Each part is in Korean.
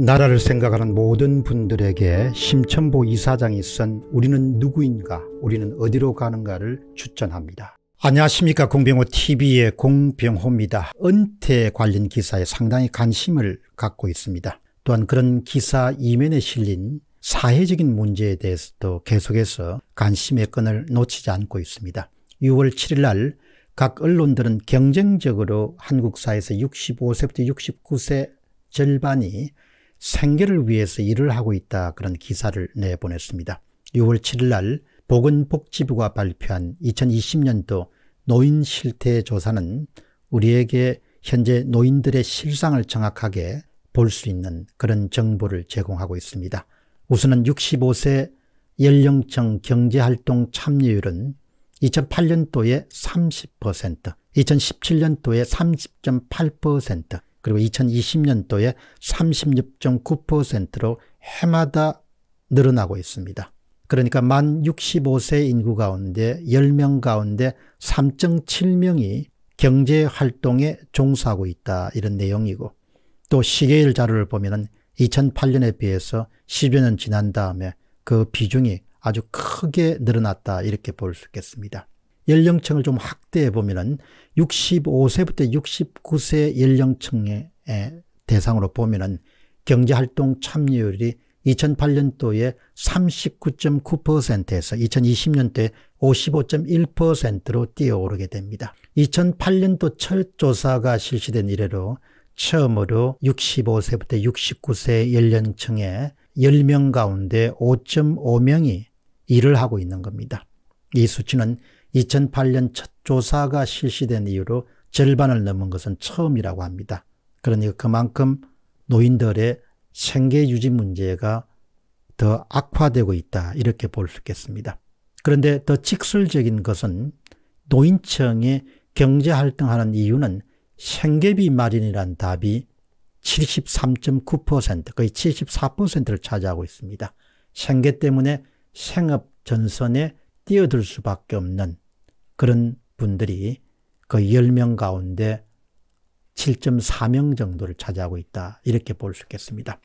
나라를 생각하는 모든 분들에게 심천보 이사장이 쓴 우리는 누구인가 우리는 어디로 가는가를 추천합니다. 안녕하십니까 공병호TV의 공병호입니다. 은퇴 관련 기사에 상당히 관심을 갖고 있습니다. 또한 그런 기사 이면에 실린 사회적인 문제에 대해서도 계속해서 관심의 끈을 놓치지 않고 있습니다. 6월 7일 날 각 언론들은 경쟁적으로 한국 사회에서 65세부터 69세 절반이 생계를 위해서 일을 하고 있다 그런 기사를 내보냈습니다. 6월 7일 날 보건복지부가 발표한 2020년도 노인 실태 조사는 우리에게 현재 노인들의 실상을 정확하게 볼 수 있는 그런 정보를 제공하고 있습니다. 우선은 65세 연령층 경제활동 참여율은 2008년도에 30%, 2017년도에 30.8%, 그리고 2020년도에 36.9%로 해마다 늘어나고 있습니다. 그러니까 만 65세 인구 가운데 10명 가운데 3.7명이 경제활동에 종사하고 있다 이런 내용이고 또 시계일 자료를 보면 2008년에 비해서 10여 년 지난 다음에 그 비중이 아주 크게 늘어났다 이렇게 볼 수 있겠습니다. 연령층을 좀 확대해 보면은 65세부터 69세 연령층의 대상으로 보면은 경제활동 참여율이 2008년도에 39.9%에서 2020년도에 55.1%로 뛰어오르게 됩니다. 2008년도 철조사가 실시된 이래로 처음으로 65세부터 69세 연령층의 10명 가운데 5.5명이 일을 하고 있는 겁니다. 이 수치는 2008년 첫 조사가 실시된 이후로 절반을 넘은 것은 처음이라고 합니다. 그러니 그만큼 노인들의 생계 유지 문제가 더 악화되고 있다 이렇게 볼 수 있겠습니다. 그런데 더 직설적인 것은 노인청이 경제활동하는 이유는 생계비 마련이란 답이 73.9% 거의 74%를 차지하고 있습니다. 생계 때문에 생업 전선에 뛰어들 수밖에 없는 그런 분들이 그 10명 가운데 7.4명 정도를 차지하고 있다. 이렇게 볼 수 있겠습니다.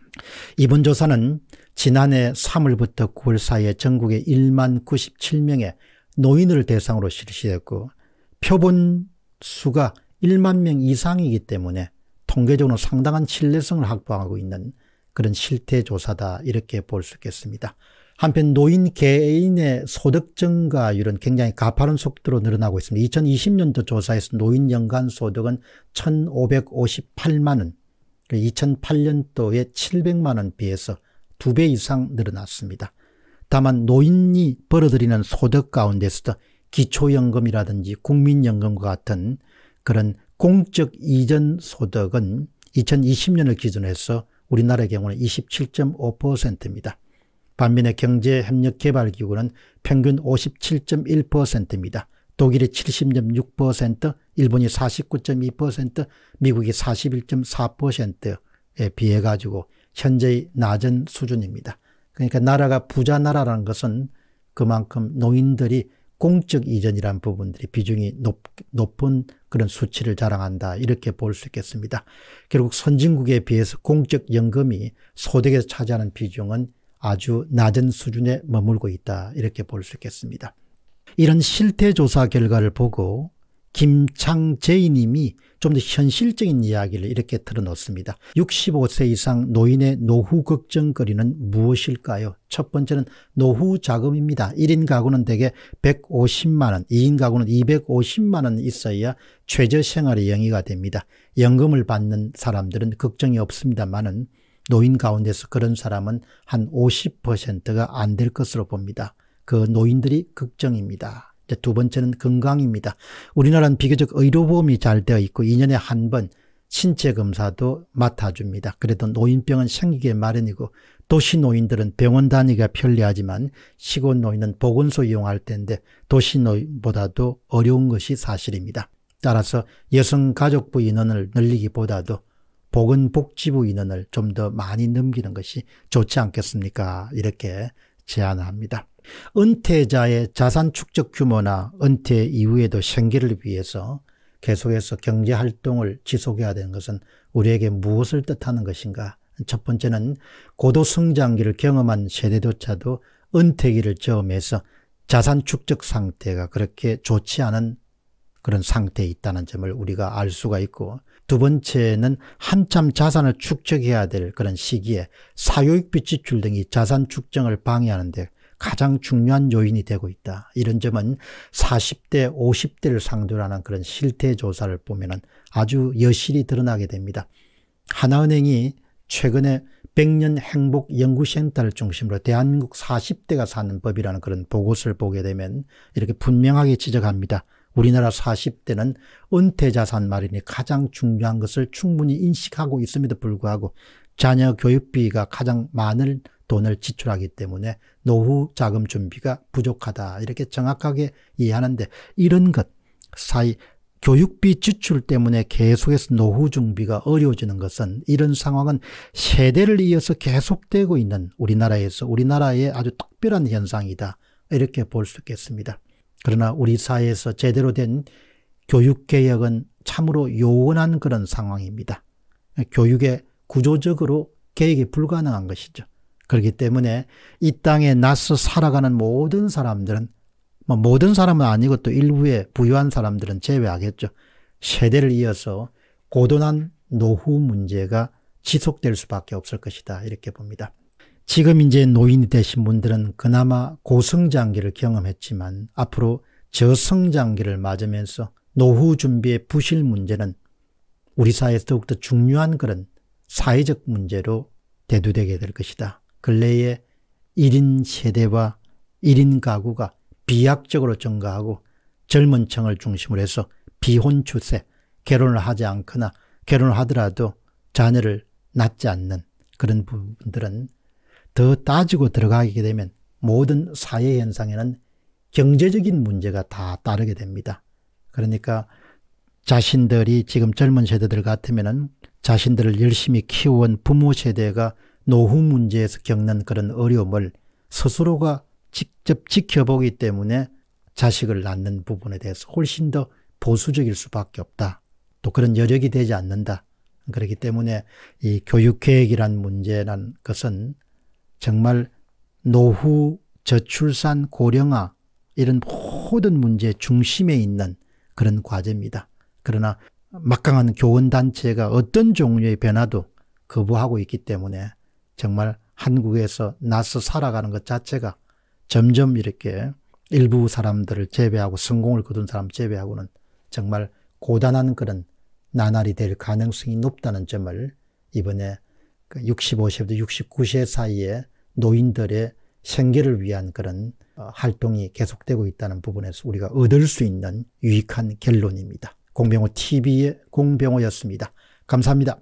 이번 조사는 지난해 3월부터 9월 사이에 전국의 1만 97명의 노인을 대상으로 실시했고 표본 수가 1만 명 이상이기 때문에 통계적으로 상당한 신뢰성을 확보하고 있는 그런 실태 조사다. 이렇게 볼 수 있겠습니다. 한편 노인 개인의 소득 증가 율은 굉장히 가파른 속도로 늘어나고 있습니다. 2020년도 조사에서 노인 연간 소득은 1,558만 원, 2008년도에 700만 원 비해서 두 배 이상 늘어났습니다. 다만 노인이 벌어들이는 소득 가운데서도 기초연금이라든지 국민연금과 같은 그런 공적 이전 소득은 2020년을 기준해서 우리나라의 경우는 27.5%입니다. 반면에 경제협력개발기구는 평균 57.1%입니다. 독일이 70.6%, 일본이 49.2%, 미국이 41.4%에 비해 가지고 현재의 낮은 수준입니다. 그러니까 나라가 부자 나라라는 것은 그만큼 노인들이 공적 이전이란 부분들이 비중이 높, 높은 그런 수치를 자랑한다 이렇게 볼 수 있겠습니다. 결국 선진국에 비해서 공적 연금이 소득에서 차지하는 비중은 아주 낮은 수준에 머물고 있다 이렇게 볼 수 있겠습니다. 이런 실태조사 결과를 보고 김창재 님이 좀 더 현실적인 이야기를 이렇게 털어놓습니다. 65세 이상 노인의 노후 걱정거리는 무엇일까요? 첫 번째는 노후 자금입니다. 1인 가구는 대개 150만 원, 2인 가구는 250만 원 있어야 최저 생활의 영위가 됩니다. 연금을 받는 사람들은 걱정이 없습니다만은 노인 가운데서 그런 사람은 한 50%가 안 될 것으로 봅니다. 그 노인들이 걱정입니다. 두 번째는 건강입니다. 우리나라는 비교적 의료보험이 잘 되어 있고 2년에 한 번 신체 검사도 맡아줍니다. 그래도 노인병은 생기게 마련이고 도시 노인들은 병원 다니기가 편리하지만 시골 노인은 보건소 이용할 텐데 도시 노인보다도 어려운 것이 사실입니다. 따라서 여성가족부 인원을 늘리기보다도 보건복지부 인원을 좀 더 많이 넘기는 것이 좋지 않겠습니까? 이렇게 제안합니다. 은퇴자의 자산 축적 규모나 은퇴 이후에도 생계를 위해서 계속해서 경제활동을 지속해야 되는 것은 우리에게 무엇을 뜻하는 것인가? 첫 번째는 고도성장기를 경험한 세대조차도 은퇴기를 저음해서 자산 축적 상태가 그렇게 좋지 않은 그런 상태에 있다는 점을 우리가 알 수가 있고 두 번째는 한참 자산을 축적해야 될 그런 시기에 사교육비 지출 등이 자산 축정을 방해하는데 가장 중요한 요인이 되고 있다. 이런 점은 40대, 50대를 상대로 하는 그런 실태 조사를 보면 아주 여실히 드러나게 됩니다. 하나은행이 최근에 100년 행복 연구센터를 중심으로 대한민국 40대가 사는 법이라는 그런 보고서를 보게 되면 이렇게 분명하게 지적합니다. 우리나라 40대는 은퇴자산 마련이 가장 중요한 것을 충분히 인식하고 있음에도 불구하고 자녀 교육비가 가장 많은 돈을 지출하기 때문에 노후 자금 준비가 부족하다 이렇게 정확하게 이해하는데 이런 것 사이 교육비 지출 때문에 계속해서 노후 준비가 어려워지는 것은 이런 상황은 세대를 이어서 계속되고 있는 우리나라에서 우리나라의 아주 특별한 현상이다 이렇게 볼 수 있겠습니다. 그러나 우리 사회에서 제대로 된 교육개혁은 참으로 요원한 그런 상황입니다. 교육의 구조적으로 개혁이 불가능한 것이죠. 그렇기 때문에 이 땅에 나서 살아가는 모든 사람들은 뭐 모든 사람은 아니고 또 일부의 부유한 사람들은 제외하겠죠. 세대를 이어서 고도난 노후 문제가 지속될 수밖에 없을 것이다 이렇게 봅니다. 지금 이제 노인이 되신 분들은 그나마 고성장기를 경험했지만 앞으로 저성장기를 맞으면서 노후 준비의 부실 문제는 우리 사회에서 더욱더 중요한 그런 사회적 문제로 대두되게 될 것이다. 근래에 1인 세대와 1인 가구가 비약적으로 증가하고 젊은 층을 중심으로 해서 비혼 추세, 결혼을 하지 않거나 결혼을 하더라도 자녀를 낳지 않는 그런 부분들은 더 따지고 들어가게 되면 모든 사회 현상에는 경제적인 문제가 다 따르게 됩니다. 그러니까 자신들이 지금 젊은 세대들 같으면은 자신들을 열심히 키운 부모 세대가 노후 문제에서 겪는 그런 어려움을 스스로가 직접 지켜보기 때문에 자식을 낳는 부분에 대해서 훨씬 더 보수적일 수밖에 없다. 또 그런 여력이 되지 않는다. 그렇기 때문에 이 교육 계획이란 문제란 것은 정말 노후, 저출산, 고령화 이런 모든 문제 중심에 있는 그런 과제입니다. 그러나 막강한 교원단체가 어떤 종류의 변화도 거부하고 있기 때문에 정말 한국에서 나서 살아가는 것 자체가 점점 이렇게 일부 사람들을 제외하고 성공을 거둔 사람 제외하고는 정말 고단한 그런 나날이 될 가능성이 높다는 점을 이번에 65세부터 그 69세 사이에 노인들의 생계를 위한 그런 어, 활동이 계속되고 있다는 부분에서 우리가 얻을 수 있는 유익한 결론입니다. 공병호 TV의 공병호였습니다. 감사합니다.